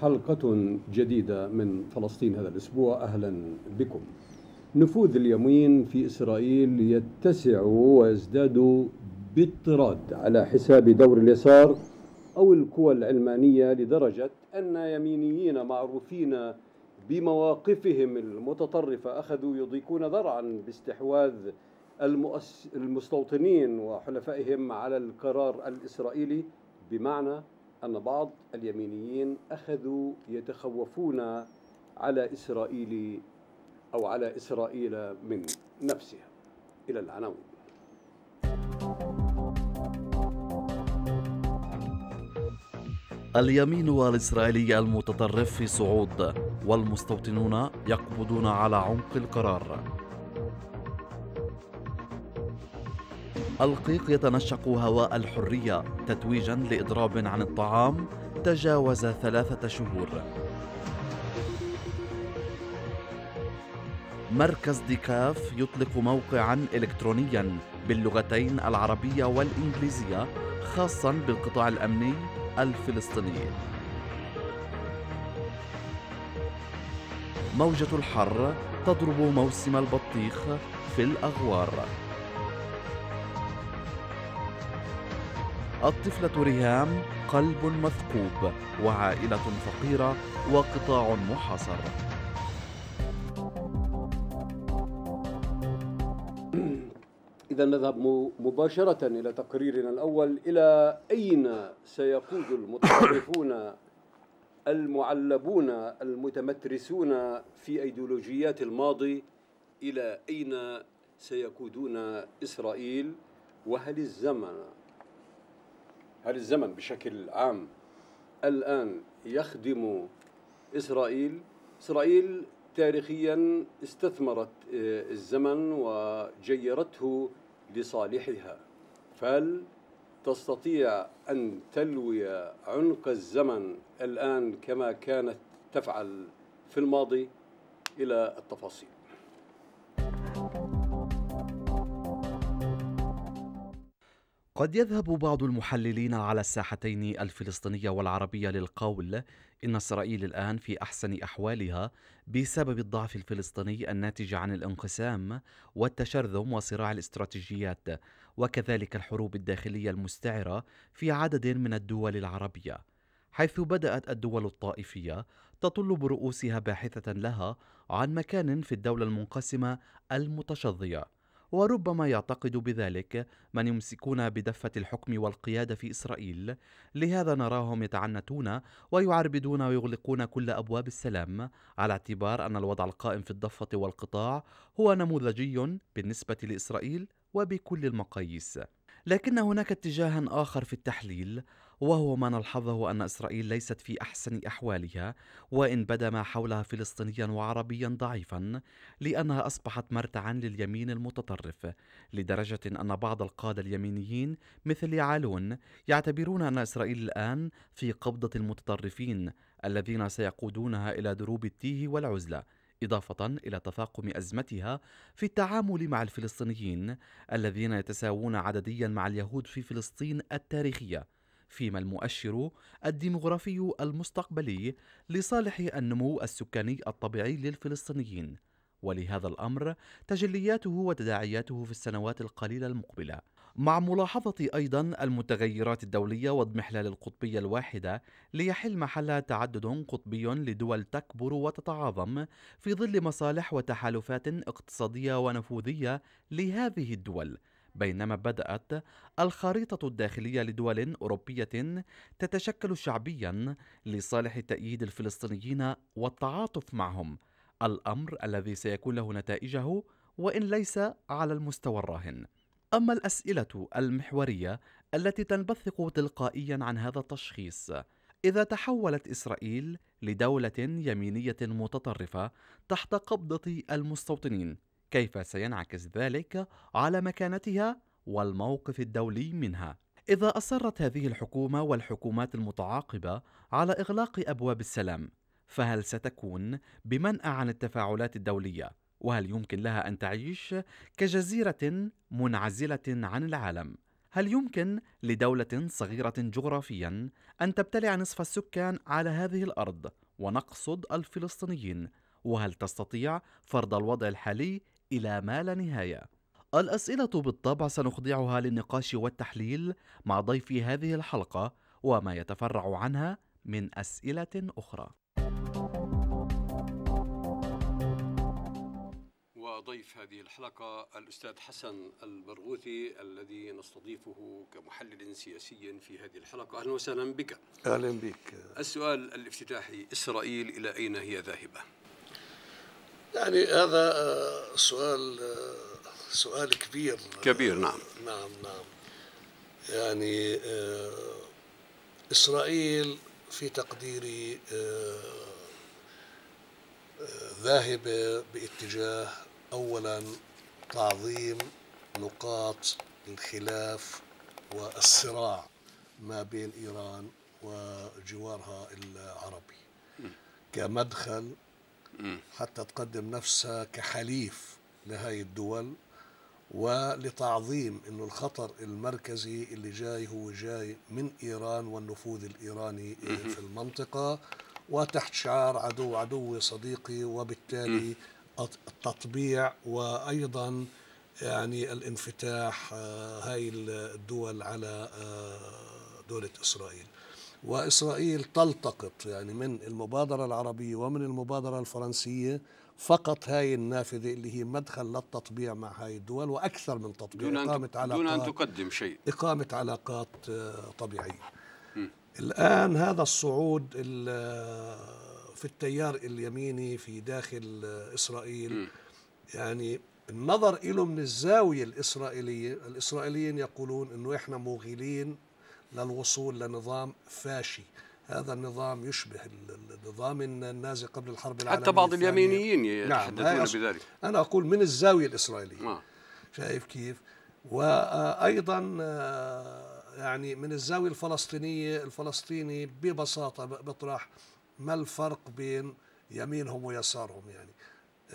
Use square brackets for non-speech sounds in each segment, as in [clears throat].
حلقة جديدة من فلسطين هذا الأسبوع أهلا بكم نفوذ اليمين في إسرائيل يتسع ويزداد بالطراد على حساب دور اليسار أو القوى العلمانية لدرجة أن يمينيين معروفين بمواقفهم المتطرفة أخذوا يضيقون ذرعا باستحواذ المستوطنين وحلفائهم على القرار الإسرائيلي بمعنى أن بعض اليمينيين أخذوا يتخوفون على إسرائيل أو على إسرائيل من نفسها إلى العناوين اليمين والإسرائيلي المتطرف في صعود والمستوطنون يقبضون على عمق القرار القيق يتنشق هواء الحرية تتويجا لإضراب عن الطعام تجاوز ثلاثة شهور مركز ديكاف يطلق موقعا إلكترونيا باللغتين العربية والإنجليزية خاصا بالقطاع الأمني الفلسطيني موجة الحر تضرب موسم البطيخ في الأغوار الطفلة ريهام قلب مثقوب وعائلة فقيرة وقطاع محاصر إذا نذهب مباشرة إلى تقريرنا الأول إلى أين سيقود المتطرفون المعلبون المتمترسون في أيديولوجيات الماضي إلى أين سيقودون إسرائيل وهل الزمن هل الزمن بشكل عام الآن يخدم إسرائيل إسرائيل تاريخيا استثمرت آه، الزمن وجيرته لصالحها فهل تستطيع أن تلوي عنق الزمن الآن كما كانت تفعل في الماضي إلى التفاصيل قد يذهب بعض المحللين على الساحتين الفلسطينية والعربية للقول إن إسرائيل الآن في أحسن أحوالها بسبب الضعف الفلسطيني الناتج عن الانقسام والتشرذم وصراع الاستراتيجيات وكذلك الحروب الداخلية المستعرة في عدد من الدول العربية حيث بدأت الدول الطائفية تطل برؤوسها باحثة لها عن مكان في الدولة المنقسمة المتشظية وربما يعتقد بذلك من يمسكون بدفة الحكم والقيادة في إسرائيل لهذا نراهم يتعنتون ويعربدون ويغلقون كل أبواب السلام على اعتبار أن الوضع القائم في الضفة والقطاع هو نموذجي بالنسبة لإسرائيل وبكل المقاييس لكن هناك اتجاها آخر في التحليل وهو ما نلحظه أن إسرائيل ليست في أحسن أحوالها وإن بدا ما حولها فلسطينيا وعربيا ضعيفا لأنها أصبحت مرتعا لليمين المتطرف لدرجة أن بعض القادة اليمينيين مثل يعالون يعتبرون أن إسرائيل الآن في قبضة المتطرفين الذين سيقودونها إلى دروب التيه والعزلة إضافة إلى تفاقم أزمتها في التعامل مع الفلسطينيين الذين يتساوون عدديا مع اليهود في فلسطين التاريخية فيما المؤشر الديمغرافي المستقبلي لصالح النمو السكاني الطبيعي للفلسطينيين ولهذا الامر تجلياته وتداعياته في السنوات القليله المقبله مع ملاحظه ايضا المتغيرات الدوليه واضمحلال القطبيه الواحده ليحل محلها تعدد قطبي لدول تكبر وتتعاظم في ظل مصالح وتحالفات اقتصاديه ونفوذيه لهذه الدول بينما بدأت الخريطة الداخلية لدول أوروبية تتشكل شعبيا لصالح تأييد الفلسطينيين والتعاطف معهم الأمر الذي سيكون له نتائجه وإن ليس على المستوى الراهن أما الأسئلة المحورية التي تنبثق تلقائيا عن هذا التشخيص إذا تحولت إسرائيل لدولة يمينية متطرفة تحت قبضة المستوطنين كيف سينعكس ذلك على مكانتها والموقف الدولي منها اذا اصرت هذه الحكومه والحكومات المتعاقبه على اغلاق ابواب السلام فهل ستكون بمنأى عن التفاعلات الدوليه وهل يمكن لها ان تعيش كجزيره منعزله عن العالم هل يمكن لدوله صغيره جغرافيا ان تبتلع نصف السكان على هذه الارض ونقصد الفلسطينيين وهل تستطيع فرض الوضع الحالي إلى ما لا نهاية الأسئلة بالطبع سنخضعها للنقاش والتحليل مع ضيفي هذه الحلقة وما يتفرع عنها من أسئلة أخرى وضيف هذه الحلقة الأستاذ حسن البرغوثي الذي نستضيفه كمحلل سياسي في هذه الحلقة أهلا وسهلا بك أهلا بك السؤال الافتتاحي إسرائيل إلى أين هي ذاهبة؟ يعني هذا آه، سؤال آه، سؤال كبير كبير نعم نعم نعم يعني آه، إسرائيل في تقديري ذاهبة باتجاه أولا تعظيم نقاط الخلاف والصراع ما بين إيران وجوارها العربي كمدخل حتى تقدم نفسها كحليف لهذه الدول ولتعظيم انه الخطر المركزي اللي جاي هو جاي من ايران والنفوذ الايراني في المنطقه وتحت شعار عدو عدوي صديقي وبالتالي التطبيع وايضا يعني الانفتاح آه، هاي الدول على آه، دوله اسرائيل وإسرائيل تلتقط يعني من المبادرة العربية ومن المبادرة الفرنسية فقط هاي النافذة اللي هي مدخل للتطبيع مع هاي الدول وأكثر من تطبيع دون إقامة أن علاقات دون أن تقدم شيء إقامة علاقات آه، طبيعية م. الآن هذا الصعود آه، في التيار اليميني في داخل آه، إسرائيل م. يعني النظر له من الزاوية الإسرائيلية الإسرائيليين يقولون أنه إحنا موغلين للوصول لنظام فاشي هذا النظام يشبه النظام النازي قبل الحرب العالمية حتى بعض اليمينيين نعم، يتحدثون نعم بذلك أنا أقول من الزاوية الإسرائيلية ما. آه. شايف كيف وأيضا آه، يعني من الزاوية الفلسطينية الفلسطيني ببساطة بطرح ما الفرق بين يمينهم ويسارهم يعني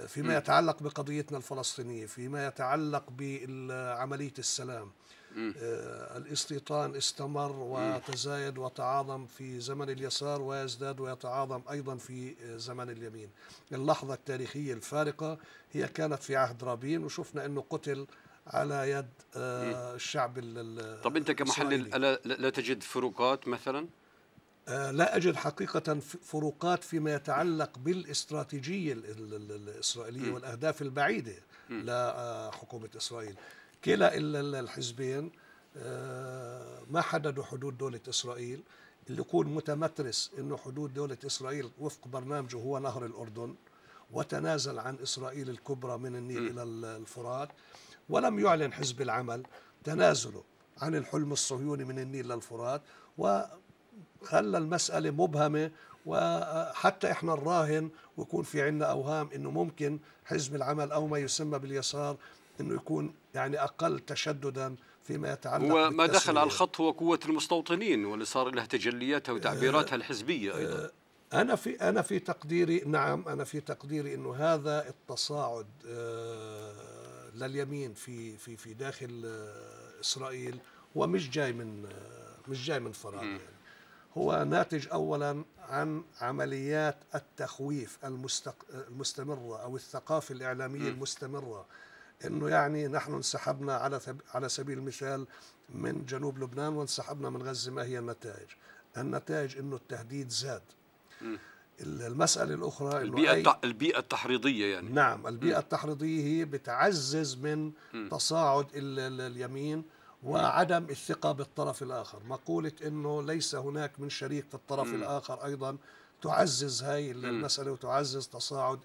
فيما يتعلق بقضيتنا الفلسطينية فيما يتعلق بعملية السلام آه، الاستيطان استمر وتزايد وتعاظم في زمن اليسار ويزداد ويتعاظم أيضا في آه، زمن اليمين اللحظة التاريخية الفارقة هي كانت في عهد رابين وشفنا أنه قتل على يد آه، الشعب طب أنت كمحلل لا تجد فروقات مثلا؟ آه، لا أجد حقيقة فروقات فيما يتعلق بالاستراتيجية الإسرائيلية والأهداف البعيدة لحكومة آه، إسرائيل كلا الحزبين آه، ما حددوا حدود دولة إسرائيل اللي يكون متمترس أنه حدود دولة إسرائيل وفق برنامجه هو نهر الأردن وتنازل عن إسرائيل الكبرى من النيل إلى الفرات ولم يعلن حزب العمل تنازله عن الحلم الصهيوني من النيل للفرات و خلى المسألة مبهمة وحتى احنا نراهن ويكون في عندنا اوهام انه ممكن حزب العمل او ما يسمى باليسار انه يكون يعني اقل تشددا فيما يتعلق هو ما دخل على الخط هو قوه المستوطنين واللي صار لها تجلياتها وتعبيراتها آه، الحزبيه ايضا آه، انا في انا في تقديري نعم انا في تقديري انه هذا التصاعد آه، لليمين في في في داخل اسرائيل هو مش جاي من مش جاي من فراغ يعني هو ناتج اولا عن عمليات التخويف المستق... المستمره او الثقافه الاعلاميه المستمره انه يعني نحن انسحبنا على ثب... على سبيل المثال من جنوب لبنان وانسحبنا من غزه ما هي النتائج؟ النتائج انه التهديد زاد. م. المسألة الأخرى البيئة, أي... البيئة التحريضية يعني نعم البيئة م. التحريضية هي بتعزز من م. تصاعد ال... اليمين وعدم الثقة بالطرف الآخر مقولة أنه ليس هناك من شريك في الطرف م. الآخر أيضا تعزز هاي المسألة وتعزز تصاعد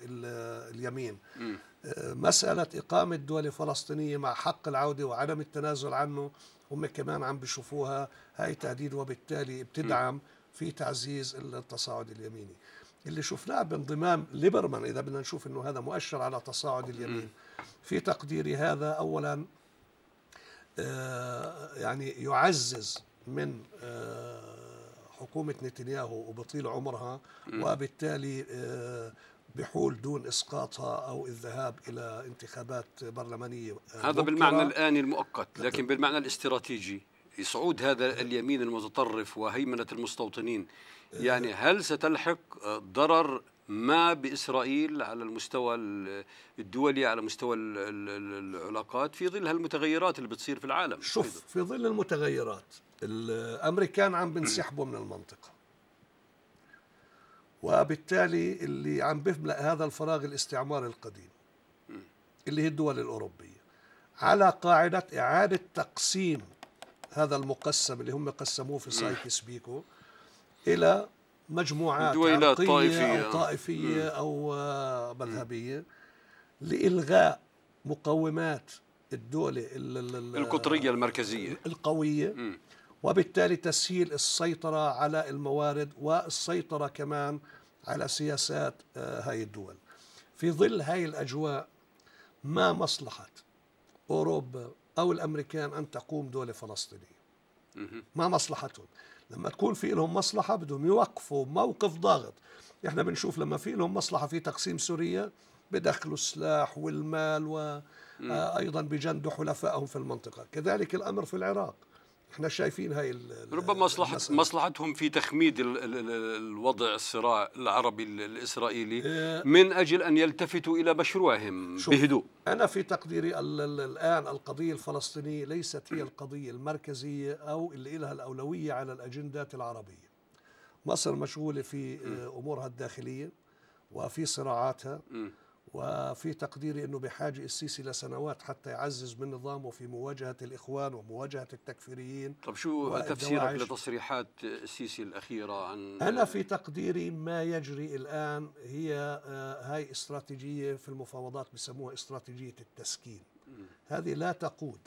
اليمين م. آه، مسألة إقامة دولة فلسطينية مع حق العودة وعدم التنازل عنه هم كمان عم بيشوفوها هاي تهديد وبالتالي بتدعم في تعزيز التصاعد اليميني اللي شفناه بانضمام ليبرمان إذا بدنا نشوف أنه هذا مؤشر على تصاعد اليمين في تقديري هذا أولا آه، يعني يعزز من آه، حكومة نتنياهو وبطيل عمرها وبالتالي آه، بحول دون اسقاطها او الذهاب الى انتخابات برلمانيه هذا بالمعنى الاني المؤقت لكن بالمعنى الاستراتيجي صعود هذا اليمين المتطرف وهيمنه المستوطنين يعني هل ستلحق ضرر ما باسرائيل على المستوى الدولي على مستوى العلاقات في ظل هالمتغيرات اللي بتصير في العالم شوف في ظل المتغيرات الامريكان عم بنسحبوا من المنطقه وبالتالي اللي عم بيملا هذا الفراغ الاستعمار القديم اللي هي الدول الاوروبيه على قاعده اعاده تقسيم هذا المقسم اللي هم قسموه في سايكس بيكو الى مجموعات دويلات طائفية أو طائفية م. أو آه، مذهبية لإلغاء مقومات الدولة القطرية المركزية القوية م. وبالتالي تسهيل السيطرة على الموارد والسيطرة كمان على سياسات هذه آه، الدول في ظل هذه الأجواء ما مصلحة أوروبا أو الأمريكان أن تقوم دولة فلسطينية ما مصلحتهم لما تكون في لهم مصلحه بدهم يوقفوا موقف ضاغط احنا بنشوف لما في لهم مصلحه في تقسيم سوريا بدخلوا السلاح والمال وايضا آه، بجندوا حلفائهم في المنطقه كذلك الامر في العراق احنا شايفين هاي ربما مصلحة مصلحتهم في تخميد الـ الـ الوضع الصراع العربي الاسرائيلي آه، من اجل ان يلتفتوا الى مشروعهم بهدوء انا في تقديري الان القضيه الفلسطينيه ليست هي القضيه المركزيه او اللي لها الاولويه على الاجندات العربيه مصر مشغوله في آه، امورها الداخليه وفي صراعاتها وفي تقديري أنه بحاجة السيسي لسنوات حتى يعزز من نظامه في مواجهة الإخوان ومواجهة التكفيريين طب شو تفسيرك لتصريحات السيسي الأخيرة عن أنا في تقديري ما يجري الآن هي آه، هاي استراتيجية في المفاوضات بسموها استراتيجية التسكين هذه لا تقود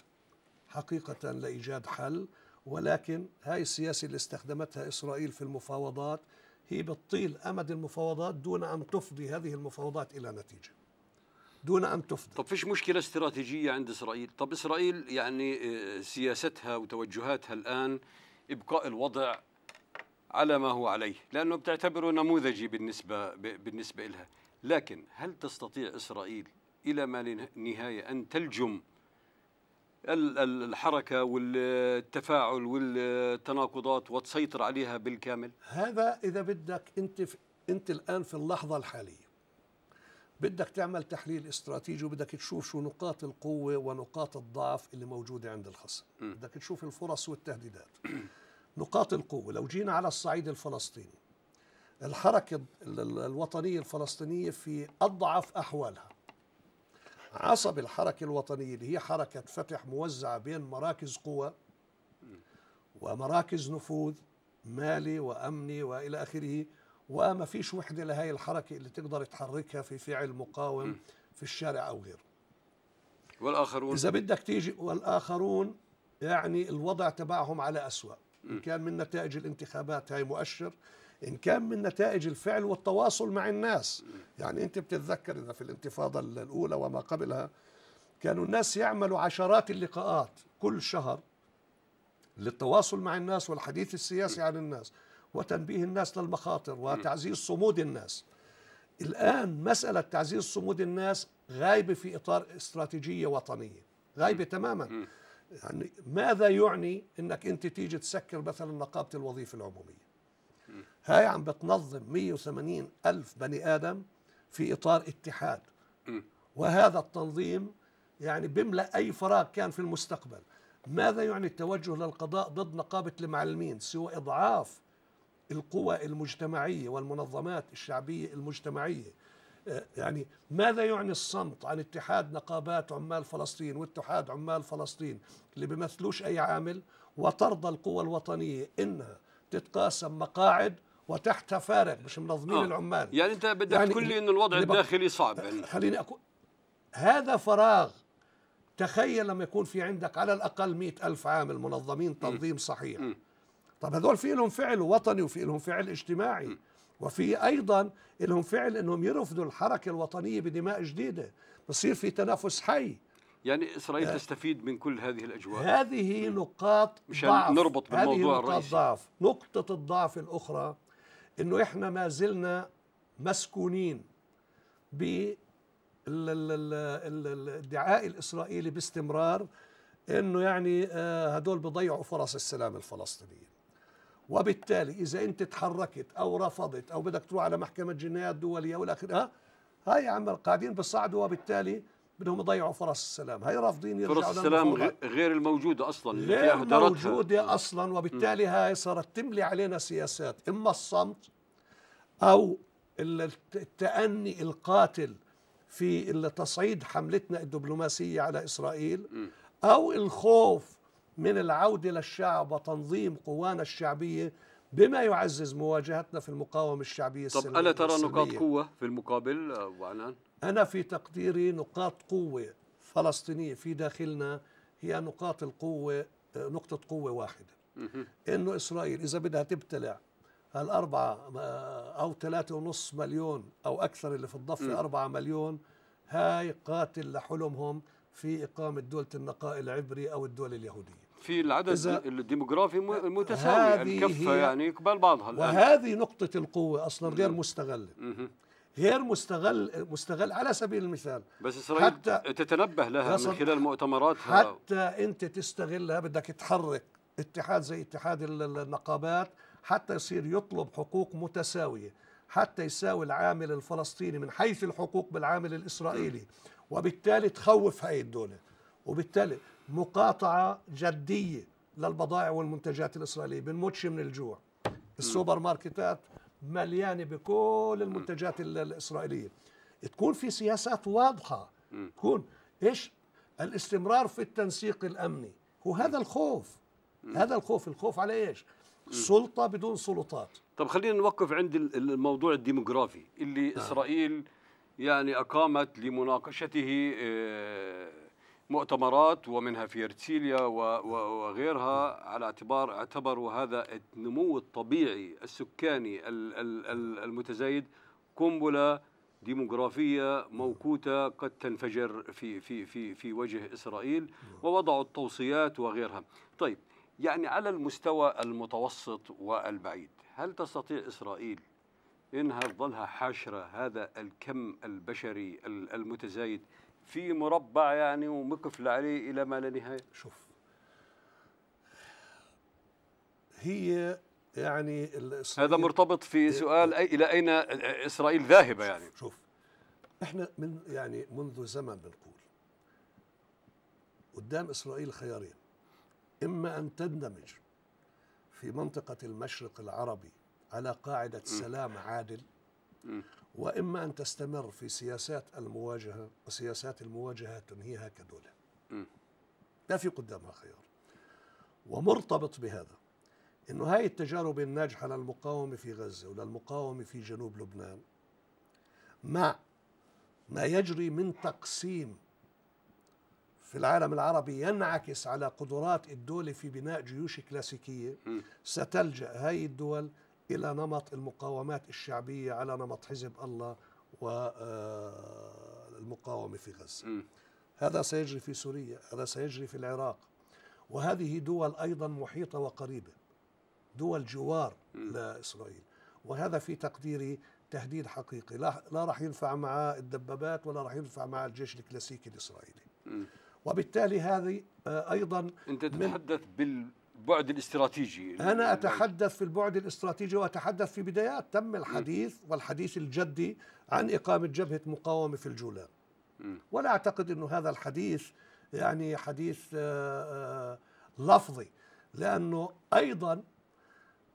حقيقة لإيجاد حل ولكن هاي السياسة اللي استخدمتها إسرائيل في المفاوضات هي بتطيل أمد المفاوضات دون أن تفضي هذه المفاوضات إلى نتيجة دون أن تفضي طب فيش مشكلة استراتيجية عند إسرائيل طب إسرائيل يعني آه، سياستها وتوجهاتها الآن إبقاء الوضع على ما هو عليه لأنه بتعتبره نموذجي بالنسبة, بالنسبة لها لكن هل تستطيع إسرائيل إلى ما نهاية أن تلجم الحركة والتفاعل والتناقضات وتسيطر عليها بالكامل هذا إذا بدك أنت في أنت الآن في اللحظة الحالية بدك تعمل تحليل استراتيجي وبدك تشوف شو نقاط القوة ونقاط الضعف اللي موجودة عند الخصم بدك تشوف الفرص والتهديدات [clears throat] نقاط القوة لو جينا على الصعيد الفلسطيني الحركة الوطنية الفلسطينية في أضعف أحوالها عصب الحركة الوطنية اللي هي حركة فتح موزعة بين مراكز قوى ومراكز نفوذ مالي وأمني وإلى آخره وما فيش وحدة لهي الحركة اللي تقدر تحركها في فعل مقاوم في الشارع أو غيره والآخرون إذا بدك تيجي والآخرون يعني الوضع تبعهم على أسوأ كان من نتائج الانتخابات هاي مؤشر إن كان من نتائج الفعل والتواصل مع الناس يعني أنت بتتذكر إذا في الانتفاضة الأولى وما قبلها كانوا الناس يعملوا عشرات اللقاءات كل شهر للتواصل مع الناس والحديث السياسي عن الناس وتنبيه الناس للمخاطر وتعزيز صمود الناس الآن مسألة تعزيز صمود الناس غايبة في إطار استراتيجية وطنية غايبة تماما يعني ماذا يعني أنك أنت تيجي تسكر مثلا نقابة الوظيفة العمومية هاي عم بتنظم 180 ألف بني آدم في إطار اتحاد وهذا التنظيم يعني بملأ أي فراغ كان في المستقبل ماذا يعني التوجه للقضاء ضد نقابة المعلمين سوى إضعاف القوى المجتمعية والمنظمات الشعبية المجتمعية آه، يعني ماذا يعني الصمت عن اتحاد نقابات عمال فلسطين واتحاد عمال فلسطين اللي بيمثلوش أي عامل وترضى القوى الوطنية إنها تتقاسم مقاعد وتحت فارق مش منظمين آه. العمال يعني انت بدك يعني تقول لي انه الوضع الداخلي صعب يعني. خليني اقول هذا فراغ تخيل لما يكون في عندك على الاقل مئة ألف عامل منظمين تنظيم صحيح طب هذول في لهم فعل وطني وفي لهم فعل اجتماعي وفي ايضا لهم فعل انهم يرفضوا الحركه الوطنيه بدماء جديده بصير في تنافس حي يعني اسرائيل آه. تستفيد من كل هذه الاجواء هذه م. نقاط مشان ضعف نربط بالموضوع هذه نقاط الرئيسي ضعف نقطه الضعف الاخرى انه احنا ما زلنا مسكونين ب الادعاء الاسرائيلي باستمرار انه يعني آه، هدول بضيعوا فرص السلام الفلسطينيه وبالتالي اذا انت تحركت او رفضت او بدك تروح على محكمه جنايات دوليه والى اخره هاي عم قاعدين بصعدوا وبالتالي بدهم يضيعوا فرص السلام هاي رافضين يرجعوا فرص السلام غير الموجودة أصلا غير موجودة نعم. أصلا وبالتالي هاي صارت تملي علينا سياسات إما الصمت أو التأني القاتل في تصعيد حملتنا الدبلوماسية على إسرائيل أو الخوف من العودة للشعب وتنظيم قوانا الشعبية بما يعزز مواجهتنا في المقاومة الشعبية طب ألا ترى نقاط قوة في المقابل أبو عنان؟ أنا في تقديري نقاط قوة فلسطينية في داخلنا هي نقاط القوة نقطة قوة واحدة إنه إسرائيل إذا بدها تبتلع هالأربعة آه، أو ثلاثة ونص مليون أو أكثر اللي في الضفة أربعة مليون هاي قاتل لحلمهم في إقامة دولة النقاء العبري أو الدولة اليهودية في العدد الديموغرافي متساوي الكفة يعني, يعني قبال بعضها الآن. وهذه نقطة القوة أصلا غير نعم. مستغلة غير مستغل مستغل على سبيل المثال بس اسرائيل حتى تتنبه لها من خلال مؤتمراتها حتى انت تستغلها بدك تحرك اتحاد زي اتحاد النقابات حتى يصير يطلب حقوق متساويه حتى يساوي العامل الفلسطيني من حيث الحقوق بالعامل الاسرائيلي وبالتالي تخوف هاي الدوله وبالتالي مقاطعه جديه للبضائع والمنتجات الاسرائيليه بنموتش من الجوع السوبر ماركتات مليانه بكل المنتجات الاسرائيليه تكون في سياسات واضحه تكون ايش الاستمرار في التنسيق الامني هو هذا الخوف هذا الخوف الخوف على ايش سلطه بدون سلطات طب خلينا نوقف عند الموضوع الديموغرافي اللي نعم. اسرائيل يعني اقامت لمناقشته آه، مؤتمرات ومنها في ارتيليا وغيرها على اعتبار اعتبروا هذا النمو الطبيعي السكاني المتزايد قنبلة ديموغرافية موقوتة قد تنفجر في في في في وجه إسرائيل ووضعوا التوصيات وغيرها. طيب يعني على المستوى المتوسط والبعيد هل تستطيع إسرائيل إنها تظلها حاشرة هذا الكم البشري المتزايد في مربع يعني ومقفل عليه الى ما لا نهايه شوف هي يعني هذا مرتبط في سؤال أي الى اين اسرائيل ذاهبه يعني شوف, شوف احنا من يعني منذ زمن بنقول قدام اسرائيل خيارين اما ان تندمج في منطقه المشرق العربي على قاعده سلام عادل واما ان تستمر في سياسات المواجهه وسياسات المواجهه تنهيها كدوله. لا في قدامها خيار. ومرتبط بهذا انه هاي التجارب الناجحه للمقاومه في غزه وللمقاومه في جنوب لبنان مع ما يجري من تقسيم في العالم العربي ينعكس على قدرات الدولة في بناء جيوش كلاسيكية ستلجأ هاي الدول إلى نمط المقاومات الشعبية على نمط حزب الله والمقاومة آه، في غزة م. هذا سيجري في سوريا هذا سيجري في العراق وهذه دول أيضا محيطة وقريبة دول جوار م. لإسرائيل وهذا في تقديري تهديد حقيقي لا, لا راح ينفع مع الدبابات ولا راح ينفع مع الجيش الكلاسيكي الإسرائيلي م. وبالتالي هذه آه، أيضا أنت تتحدث بال البعد الاستراتيجي أنا أتحدث في البعد الاستراتيجي وأتحدث في بدايات تم الحديث والحديث الجدي عن إقامة جبهة مقاومة في الجولان ولا أعتقد انه هذا الحديث يعني حديث آه، آه، لفظي لأنه أيضا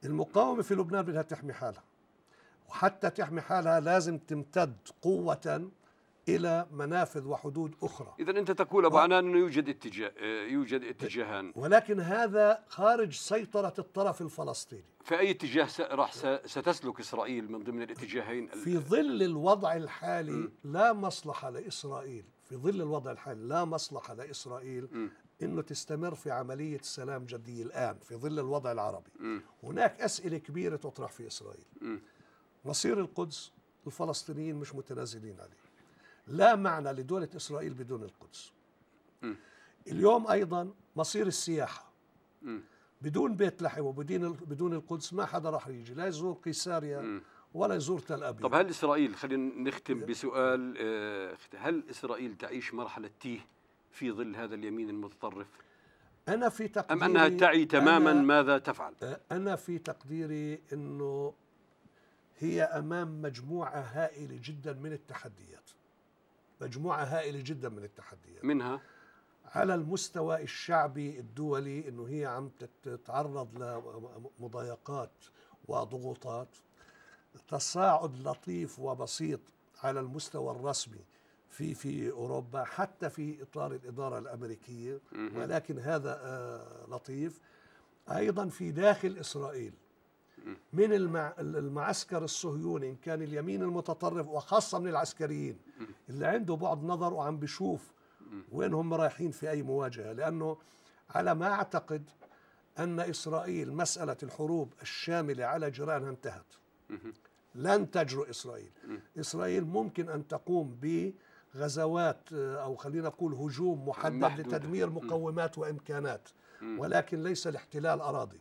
المقاومة في لبنان بدها تحمي حالها وحتى تحمي حالها لازم تمتد قوة الى منافذ وحدود اخرى اذا انت تقول ابو عنان انه يوجد اتجاه يوجد اتجاهان ولكن هذا خارج سيطره الطرف الفلسطيني في اي اتجاه راح ستسلك اسرائيل من ضمن الاتجاهين في ظل الوضع الحالي لا مصلحه لاسرائيل في ظل الوضع الحالي لا مصلحه لاسرائيل انه تستمر في عمليه سلام جدي الان في ظل الوضع العربي هناك اسئله كبيره تطرح في اسرائيل مصير القدس الفلسطينيين مش متنازلين عليه لا معنى لدولة إسرائيل بدون القدس م. اليوم أيضا مصير السياحة م. بدون بيت لحم وبدون بدون القدس ما حدا راح يجي لا يزور قيساريا م. ولا يزور تل أبيب طب هل إسرائيل خلينا نختم بسؤال آه، هل إسرائيل تعيش مرحلة تيه في ظل هذا اليمين المتطرف؟ أنا في تقديري أم أنها تعي تماما أنا ماذا تفعل؟ آه، أنا في تقديري أنه هي أمام مجموعة هائلة جدا من التحديات مجموعه هائله جدا من التحديات منها على المستوى الشعبي الدولي انه هي عم تتعرض لمضايقات وضغوطات تصاعد لطيف وبسيط على المستوى الرسمي في في اوروبا حتى في اطار الاداره الامريكيه ولكن هذا آه، لطيف ايضا في داخل اسرائيل من المع... المعسكر الصهيوني إن كان اليمين المتطرف وخاصة من العسكريين اللي عنده بعد نظر وعم بيشوف وين هم رايحين في أي مواجهة لأنه على ما أعتقد أن إسرائيل مسألة الحروب الشاملة على جيرانها انتهت لن تجرؤ إسرائيل إسرائيل ممكن أن تقوم بغزوات آه، أو خلينا نقول هجوم محدد محدودة. لتدمير مقومات وإمكانات ولكن ليس لاحتلال أراضي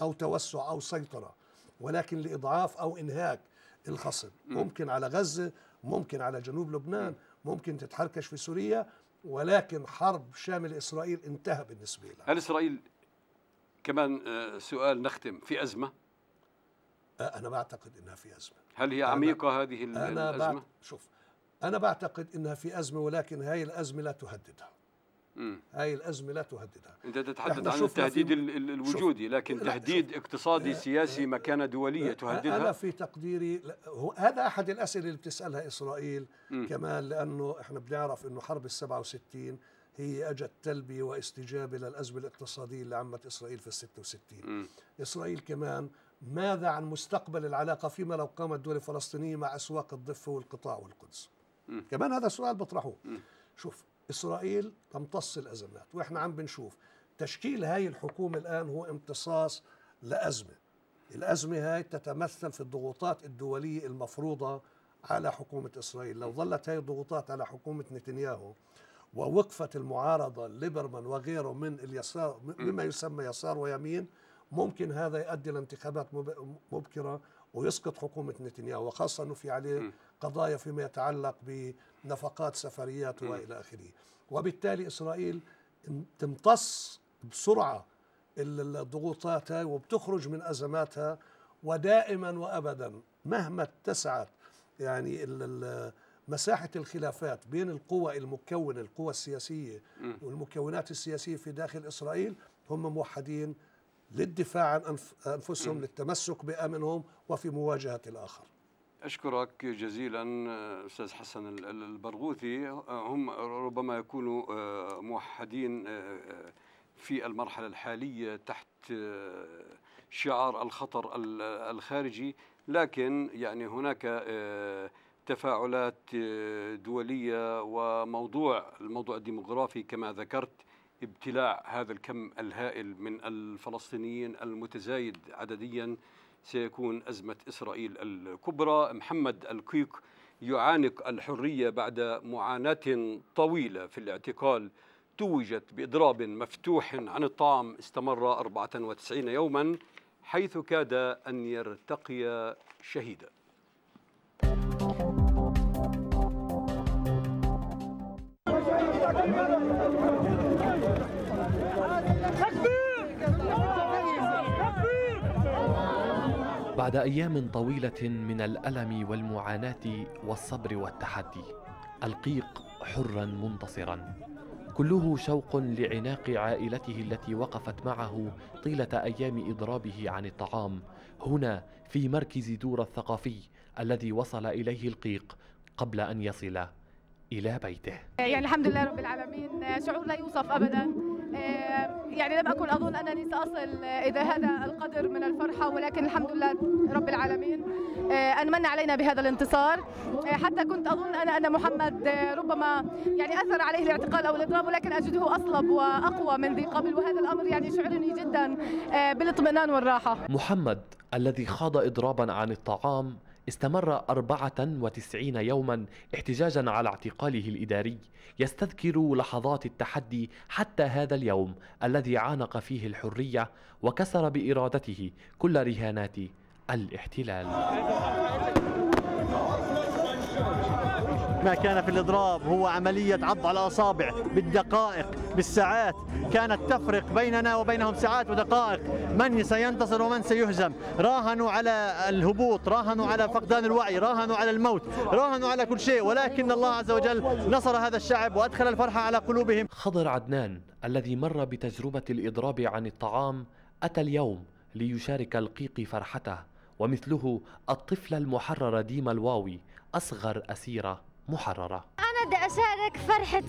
أو توسع أو سيطرة ولكن لإضعاف أو إنهاك الخصم ممكن على غزة ممكن على جنوب لبنان ممكن تتحركش في سوريا ولكن حرب شامل إسرائيل انتهى بالنسبة لها هل إسرائيل كمان آه، سؤال نختم في أزمة آه، أنا بعتقد إنها في أزمة هل هي عميقة أنا هذه الأزمة؟ أنا شوف أنا بعتقد إنها في أزمة ولكن هاي الأزمة لا تهددها هاي الازمه لا تهددها انت تتحدث عن التهديد الوجودي لكن تهديد اقتصادي سياسي مكانه دوليه تهددها انا في تقديري هذا احد الاسئله اللي بتسالها اسرائيل مم. كمان لانه احنا بنعرف انه حرب ال 67 هي اجت تلبيه واستجابه للازمه الاقتصاديه اللي عمت اسرائيل في ال 66 مم. اسرائيل كمان ماذا عن مستقبل العلاقه فيما لو قامت دوله فلسطينيه مع اسواق الضفه والقطاع والقدس مم. كمان هذا سؤال بطرحه شوف إسرائيل تمتص الأزمات وإحنا عم بنشوف تشكيل هاي الحكومة الآن هو امتصاص لأزمة الأزمة هاي تتمثل في الضغوطات الدولية المفروضة على حكومة إسرائيل لو ظلت هاي الضغوطات على حكومة نتنياهو ووقفت المعارضة ليبرمان وغيره من اليسار مما يسمى يسار ويمين ممكن هذا يؤدي لانتخابات مبكرة ويسقط حكومة نتنياهو وخاصة أنه في عليه قضايا فيما يتعلق بنفقات سفريات والى اخره وبالتالي اسرائيل تمتص بسرعه الضغوطات وبتخرج من ازماتها ودائما وابدا مهما اتسعت يعني مساحة الخلافات بين القوى المكونة القوى السياسية والمكونات السياسية في داخل إسرائيل هم موحدين للدفاع عن أنفسهم للتمسك بأمنهم وفي مواجهة الآخر أشكرك جزيلا أستاذ حسن البرغوثي هم ربما يكونوا آه، موحدين آه، آه، في المرحلة الحالية تحت شعار الخطر الخارجي لكن يعني هناك تفاعلات دولية وموضوع الموضوع الديمغرافي كما ذكرت ابتلاع هذا الكم الهائل من الفلسطينيين المتزايد عدديا سيكون أزمة إسرائيل الكبرى محمد الكيك يعانق الحرية بعد معاناة طويلة في الاعتقال توجت بإضراب مفتوح عن الطعام استمر 94 يوما حيث كاد أن يرتقي شهيدا بعد ايام طويله من الالم والمعاناه والصبر والتحدي القيق حرا منتصرا كله شوق لعناق عائلته التي وقفت معه طيله ايام اضرابه عن الطعام هنا في مركز دور الثقافي الذي وصل اليه القيق قبل ان يصل الى بيته يعني الحمد لله رب العالمين شعور لا يوصف ابدا آه، يعني لم أكن أظن أنني سأصل إلى هذا القدر من الفرحة ولكن الحمد لله رب العالمين آه، أنمن علينا بهذا الانتصار آه، حتى كنت أظن أنا أن محمد ربما يعني أثر عليه الاعتقال أو الإضراب ولكن أجده أصلب وأقوى من ذي قبل وهذا الأمر يعني شعرني جدا بالاطمئنان والراحة محمد الذي خاض إضرابا عن الطعام استمر 94 يوما احتجاجا على اعتقاله الإداري يستذكر لحظات التحدي حتى هذا اليوم الذي عانق فيه الحرية وكسر بإرادته كل رهانات الاحتلال ما كان في الإضراب هو عملية عض على الأصابع بالدقائق بالساعات كانت تفرق بيننا وبينهم ساعات ودقائق من سينتصر ومن سيهزم راهنوا على الهبوط راهنوا على فقدان الوعي راهنوا على الموت راهنوا على كل شيء ولكن الله عز وجل نصر هذا الشعب وأدخل الفرحة على قلوبهم خضر عدنان الذي مر بتجربة الإضراب عن الطعام أتى اليوم ليشارك القيق فرحته ومثله الطفل المحرر ديما الواوي أصغر أسيرة محررة أنا بدي أشارك فرحة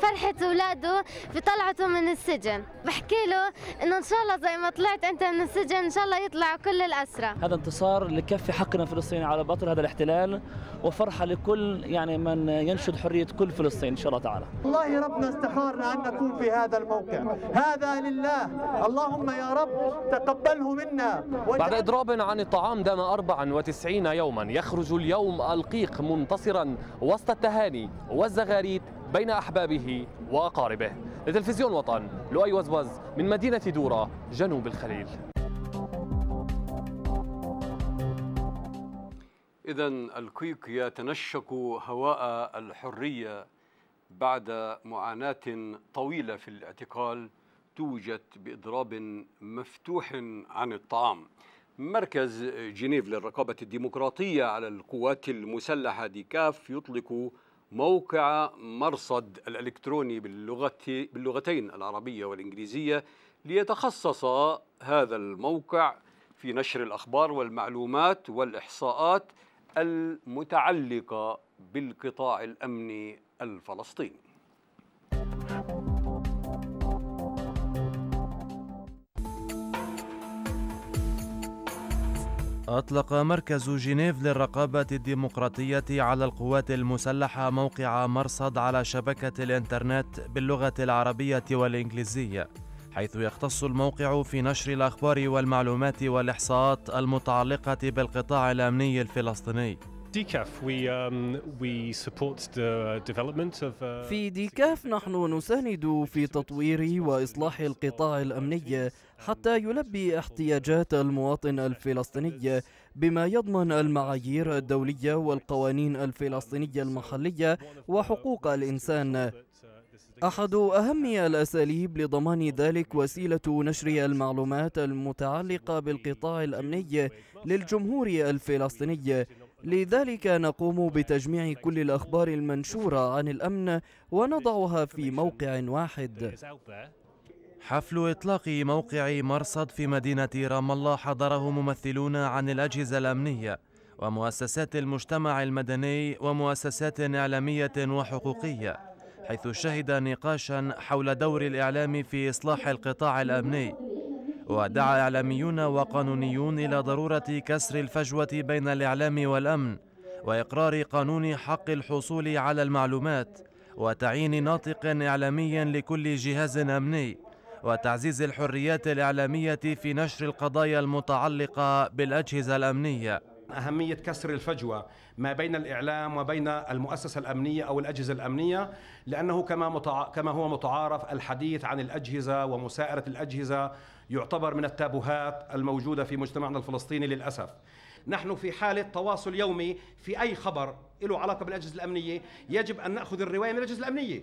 فرحة أولاده في طلعته من السجن بحكي له إنه إن شاء الله زي ما طلعت أنت من السجن إن شاء الله يطلع كل الأسرى هذا انتصار لكف حقنا الفلسطيني على بطل هذا الاحتلال وفرحة لكل يعني من ينشد حرية كل فلسطين إن شاء الله تعالى والله ربنا استخارنا أن نكون في هذا الموقع هذا لله اللهم يا رب تقبله منا بعد إضراب عن الطعام دام 94 يوما يخرج اليوم القيق منتصرا وسط التهاني والزغاريد بين أحبابه وأقاربه لتلفزيون وطن لؤي وزوز من مدينة دورة جنوب الخليل إذا الكويك يتنشق هواء الحرية بعد معاناة طويلة في الاعتقال توجت بإضراب مفتوح عن الطعام مركز جنيف للرقابة الديمقراطية على القوات المسلحة ديكاف يطلق موقع مرصد الإلكتروني باللغة باللغتين العربية والإنجليزية ليتخصص هذا الموقع في نشر الأخبار والمعلومات والإحصاءات المتعلقة بالقطاع الأمني الفلسطيني أطلق مركز جنيف للرقابة الديمقراطية على القوات المسلحة موقع مرصد على شبكة الإنترنت باللغة العربية والإنجليزية حيث يختص الموقع في نشر الأخبار والمعلومات والإحصاءات المتعلقة بالقطاع الأمني الفلسطيني Um, uh, uh, في ديكاف نحن نساند في تطوير وإصلاح القطاع الأمني حتى يلبي احتياجات المواطن الفلسطيني بما يضمن المعايير الدولية والقوانين الفلسطينية المحلية وحقوق الإنسان أحد أهم الأساليب لضمان ذلك وسيلة نشر المعلومات المتعلقة بالقطاع الأمني للجمهور الفلسطيني لذلك نقوم بتجميع كل الأخبار المنشورة عن الأمن ونضعها في موقع واحد حفل إطلاق موقع مرصد في مدينة رام الله حضره ممثلون عن الأجهزة الأمنية ومؤسسات المجتمع المدني ومؤسسات إعلامية وحقوقية حيث شهد نقاشا حول دور الإعلام في إصلاح القطاع الأمني ودعا إعلاميون وقانونيون إلى ضرورة كسر الفجوة بين الإعلام والأمن وإقرار قانون حق الحصول على المعلومات وتعيين ناطق إعلامي لكل جهاز أمني وتعزيز الحريات الإعلامية في نشر القضايا المتعلقة بالأجهزة الأمنية أهمية كسر الفجوة ما بين الإعلام وبين المؤسسة الأمنية أو الأجهزة الأمنية لأنه كما, متع... كما هو متعارف الحديث عن الأجهزة ومسائرة الأجهزة يعتبر من التابوهات الموجودة في مجتمعنا الفلسطيني للأسف نحن في حالة تواصل يومي في أي خبر له علاقة بالأجهزة الأمنية يجب أن نأخذ الرواية من الأجهزة الأمنية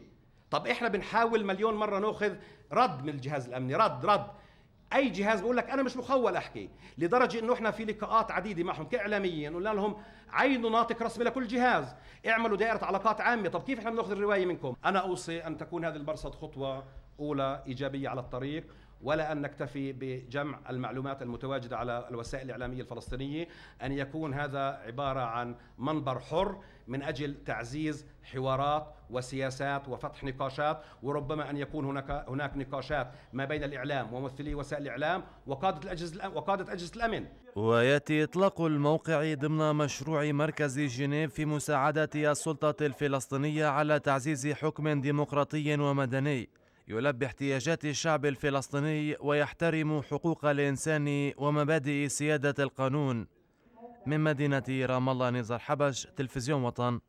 طب إحنا بنحاول مليون مرة نأخذ رد من الجهاز الأمني رد رد اي جهاز بقول لك انا مش مخول احكي لدرجه انه احنا في لقاءات عديده معهم كاعلاميين قلنا لهم عينوا ناطق رسمي لكل جهاز اعملوا دائره علاقات عامه طب كيف احنا بناخذ الروايه منكم انا اوصي ان تكون هذه المرصد خطوه اولى ايجابيه على الطريق ولا ان نكتفي بجمع المعلومات المتواجده على الوسائل الاعلاميه الفلسطينيه ان يكون هذا عباره عن منبر حر من اجل تعزيز حوارات وسياسات وفتح نقاشات وربما ان يكون هناك هناك نقاشات ما بين الاعلام وممثلي وسائل الاعلام وقاده الاجهزه وقاده اجهزه الامن وياتي اطلاق الموقع ضمن مشروع مركز جنيف في مساعده السلطه الفلسطينيه على تعزيز حكم ديمقراطي ومدني يلبي احتياجات الشعب الفلسطيني ويحترم حقوق الانسان ومبادئ سياده القانون من مدينه رام الله نزار حبش تلفزيون وطن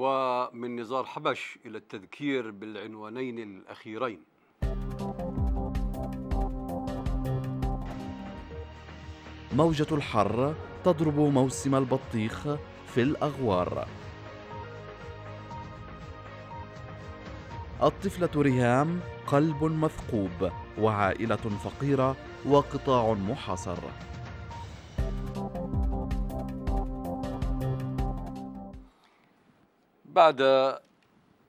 ومن نزار حبش إلى التذكير بالعنوانين الأخيرين موجة الحر تضرب موسم البطيخ في الأغوار الطفلة ريهام قلب مثقوب وعائلة فقيرة وقطاع محاصر بعد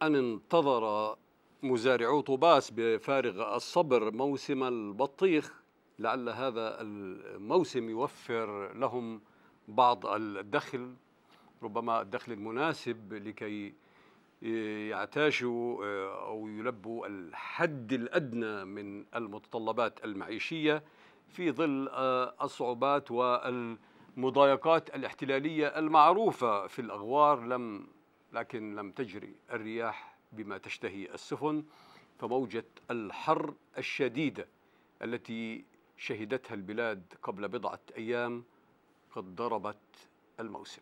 أن انتظر مزارعو طوباس بفارغ الصبر موسم البطيخ لعل هذا الموسم يوفر لهم بعض الدخل ربما الدخل المناسب لكي يعتاشوا آه، أو يلبوا الحد الأدنى من المتطلبات المعيشية في ظل آه، الصعوبات والمضايقات الاحتلالية المعروفة في الأغوار لم لكن لم تجري الرياح بما تشتهي السفن فموجة الحر الشديدة التي شهدتها البلاد قبل بضعة أيام قد ضربت الموسم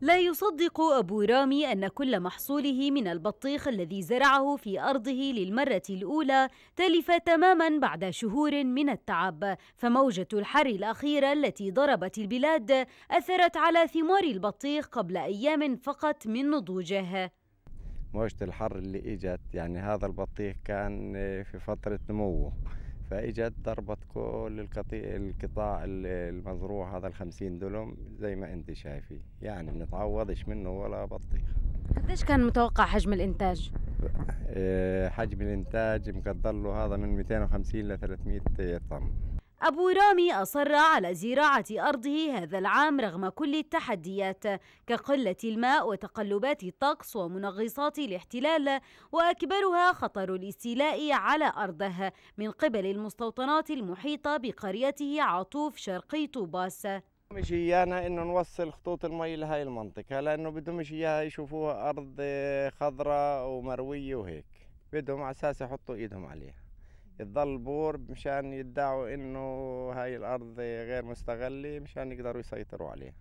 لا يصدق أبو رامي أن كل محصوله من البطيخ الذي زرعه في أرضه للمرة الأولى تلف تماما بعد شهور من التعب فموجة الحر الأخيرة التي ضربت البلاد أثرت على ثمار البطيخ قبل أيام فقط من نضوجه موجة الحر اللي إجت يعني هذا البطيخ كان في فترة نموه فاجت ضربت كل القطاع المزروع هذا الخمسين دلم زي ما انت شايفي يعني نتعوضش منه ولا بطيخ قديش كان متوقع حجم الانتاج آه، حجم الانتاج مقدر له هذا من 250 ل 300 طن أبو رامي أصر على زراعة أرضه هذا العام رغم كل التحديات كقلة الماء وتقلبات الطقس ومنغصات الاحتلال وأكبرها خطر الاستيلاء على أرضه من قبل المستوطنات المحيطة بقريته عطوف شرقي طوباس مش ايانا انه نوصل خطوط المي لهاي المنطقه لانه بدهم اياها يشوفوها ارض خضراء ومرويه وهيك بدهم على اساس يحطوا ايدهم عليها يضل بور مشان يدعوا انه هاي الارض غير مستغله مشان يقدروا يسيطروا عليها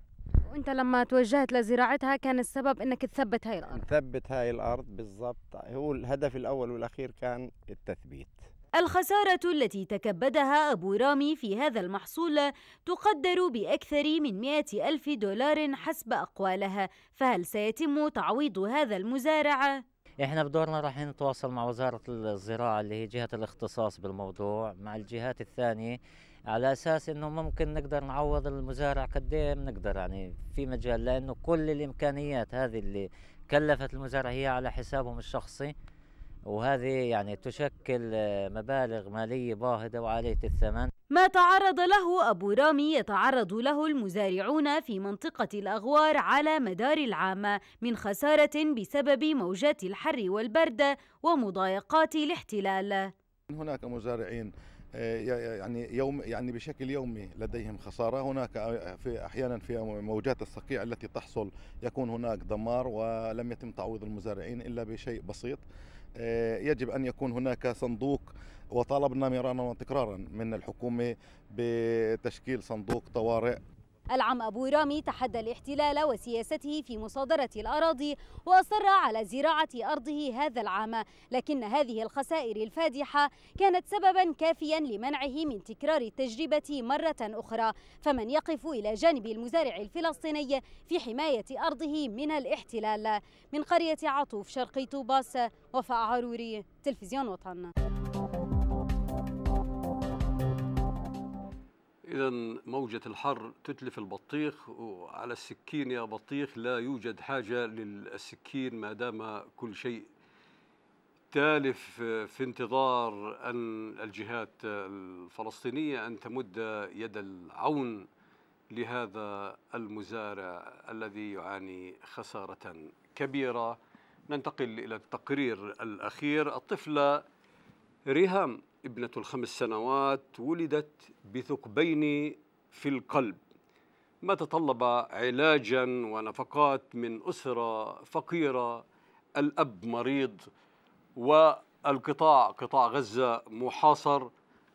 وانت لما توجهت لزراعتها كان السبب انك تثبت هاي الارض تثبت هاي الارض بالضبط هو الهدف الاول والاخير كان التثبيت الخسارة التي تكبدها أبو رامي في هذا المحصول تقدر بأكثر من 100 ألف دولار حسب أقوالها فهل سيتم تعويض هذا المزارع؟ احنا بدورنا راح نتواصل مع وزاره الزراعه اللي هي جهه الاختصاص بالموضوع مع الجهات الثانيه على اساس انه ممكن نقدر نعوض المزارع قد ايه بنقدر يعني في مجال لانه كل الامكانيات هذه اللي كلفت المزارع هي على حسابهم الشخصي وهذه يعني تشكل آه، مبالغ مالية باهظة وعالية الثمن ما تعرض له أبو رامي يتعرض له المزارعون في منطقة الأغوار على مدار العام من خسارة بسبب موجات الحر والبرد ومضايقات الاحتلال هناك مزارعين آه، يعني يوم يعني بشكل يومي لديهم خساره هناك آه، في احيانا في موجات الصقيع التي تحصل يكون هناك دمار ولم يتم تعويض المزارعين الا بشيء بسيط آه، يجب أن يكون هناك صندوق وطالبنا مرارا وتكرارا من الحكومة بتشكيل صندوق طوارئ العم أبو رامي تحدى الاحتلال وسياسته في مصادرة الأراضي وأصر على زراعة أرضه هذا العام لكن هذه الخسائر الفادحة كانت سببا كافيا لمنعه من تكرار التجربة مرة أخرى فمن يقف إلى جانب المزارع الفلسطيني في حماية أرضه من الاحتلال من قرية عطوف شرقي طوباس وفاء عروري تلفزيون وطن إذا موجة الحر تتلف البطيخ وعلى السكين يا بطيخ لا يوجد حاجة للسكين ما دام كل شيء تالف في انتظار أن الجهات الفلسطينية أن تمد يد العون لهذا المزارع الذي يعاني خسارة كبيرة ننتقل إلى التقرير الأخير الطفلة ريهام ابنة الخمس سنوات ولدت بثقبين في القلب ما تطلب علاجا ونفقات من أسرة فقيرة الأب مريض والقطاع قطاع غزة محاصر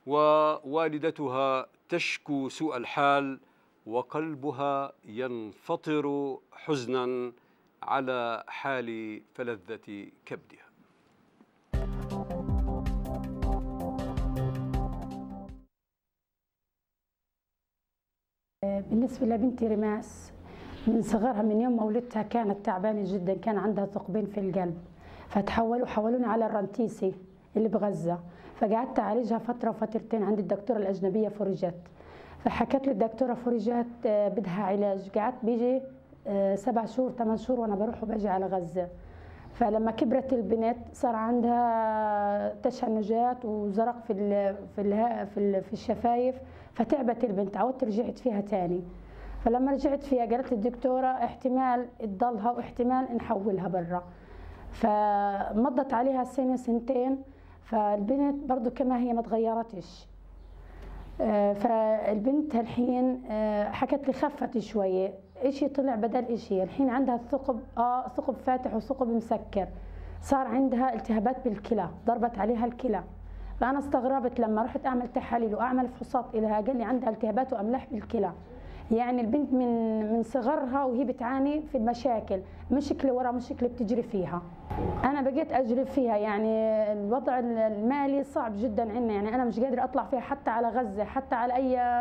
ووالدتها تشكو سوء الحال وقلبها ينفطر حزنا على حال فلذة كبدها بالنسبة لبنتي رماس من صغرها من يوم مولدتها كانت تعبانة جدا كان عندها ثقبين في القلب فتحولوا حولوني على الرنتيسي اللي بغزة فقعدت أعالجها فترة وفترتين عند الدكتورة الأجنبية فرجت فحكت لي الدكتورة فرجت آه، بدها علاج قعدت بيجي آه، سبع شهور ثمان شهور وأنا بروح وبجي على غزة فلما كبرت البنت صار عندها تشنجات وزرق في في في الشفايف فتعبت البنت عودت رجعت فيها تاني فلما رجعت فيها قالت الدكتورة احتمال تضلها واحتمال نحولها برا فمضت عليها سنة سنتين فالبنت برضو كما هي ما تغيرتش آه، فالبنت الحين آه، حكت لي خفت شوية إشي طلع بدل إشي الحين عندها الثقب آه ثقب فاتح وثقب مسكر صار عندها التهابات بالكلى ضربت عليها الكلى فانا استغربت لما رحت اعمل تحاليل واعمل فحوصات لها قال لي عندها التهابات واملاح بالكلى يعني البنت من من صغرها وهي بتعاني في المشاكل مشكله ورا مشكله بتجري فيها انا بقيت اجري فيها يعني الوضع المالي صعب جدا عندنا يعني انا مش قادره اطلع فيها حتى على غزه حتى على اي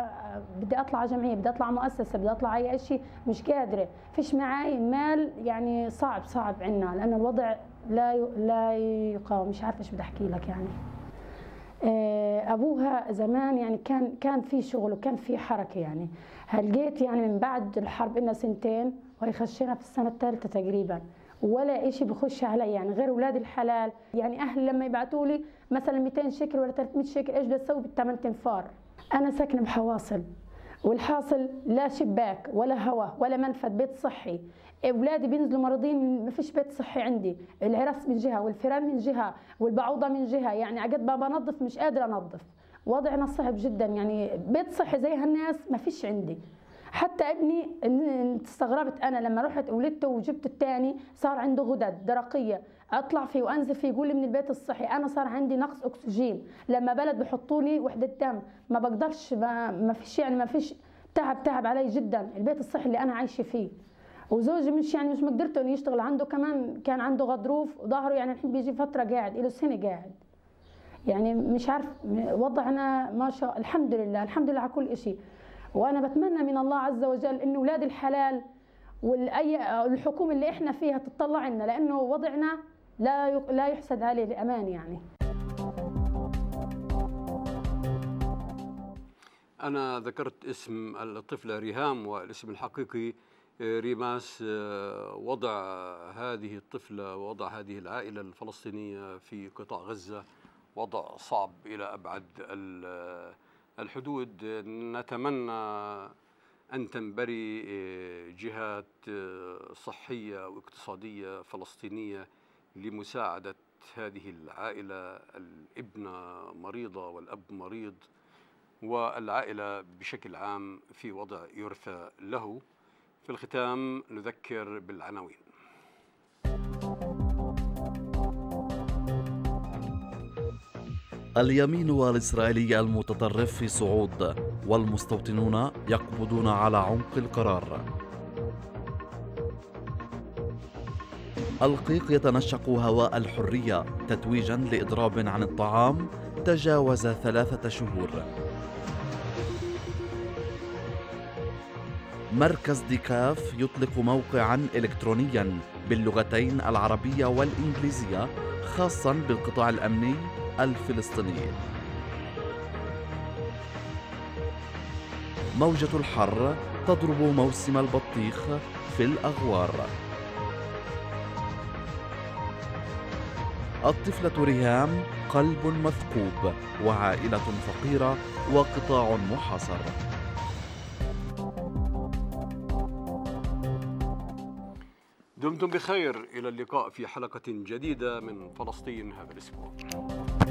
بدي اطلع جمعيه بدي اطلع مؤسسه بدي اطلع اي شيء مش قادره فيش معي مال يعني صعب صعب عندنا لانه الوضع لا لا يقاوم مش عارفه ايش بدي احكي لك يعني آه، ابوها زمان يعني كان كان في شغل وكان في حركه يعني هلقيت يعني من بعد الحرب لنا سنتين وهي خشينا في السنه الثالثه تقريبا ولا شيء بخش علي يعني غير اولاد الحلال يعني اهلي لما يبعثوا لي مثلا 200 شيكل ولا 300 شيكل ايش بدي اسوي بالثمان تنفار انا ساكنه بحواصل والحاصل لا شباك ولا هواء ولا منفذ بيت صحي اولادي بينزلوا مريضين ما فيش بيت صحي عندي العرس من جهه والفيران من جهه والبعوضه من جهه يعني عقد ما بنظف مش قادره انظف وضعنا صعب جدا يعني بيت صحي زي هالناس ما فيش عندي حتى ابني استغربت انا لما رحت ولدته وجبت الثاني صار عنده غدد درقيه اطلع فيه وانزل فيه يقول لي من البيت الصحي انا صار عندي نقص اكسجين لما بلد بحطوا لي وحده دم ما بقدرش ما, ما فيش يعني ما فيش تعب تعب علي جدا البيت الصحي اللي انا عايشه فيه وزوجي مش يعني مش مقدرته انه يشتغل عنده كمان كان عنده غضروف ظهره يعني الحين بيجي فتره قاعد له سنه قاعد يعني مش عارف وضعنا ما شاء الحمد لله الحمد لله على كل شيء وانا بتمنى من الله عز وجل انه اولاد الحلال والاي الحكومه اللي احنا فيها تطلع لنا لانه وضعنا لا لا يحسد عليه الامان يعني انا ذكرت اسم الطفله ريهام والاسم الحقيقي ريماس آه، وضع هذه الطفلة ووضع هذه العائلة الفلسطينية في قطاع غزة وضع صعب إلى أبعد آه، الحدود نتمنى أن تنبري آه، جهات صحية واقتصادية فلسطينية لمساعدة هذه العائلة الابنة مريضة والأب مريض والعائلة بشكل عام في وضع يرثى له في الختام نذكر بالعناوين اليمين والإسرائيلي المتطرف في صعود والمستوطنون يقبضون على عمق القرار القيق يتنشق هواء الحرية تتويجا لإضراب عن الطعام تجاوز ثلاثة شهور مركز ديكاف يطلق موقعا إلكترونيا باللغتين العربية والإنجليزية خاصا بالقطاع الأمني الفلسطيني موجة الحر تضرب موسم البطيخ في الأغوار الطفلة ريهام قلب مثقوب وعائلة فقيرة وقطاع محاصر دمتم بخير إلى اللقاء في حلقة جديدة من فلسطين هذا الأسبوع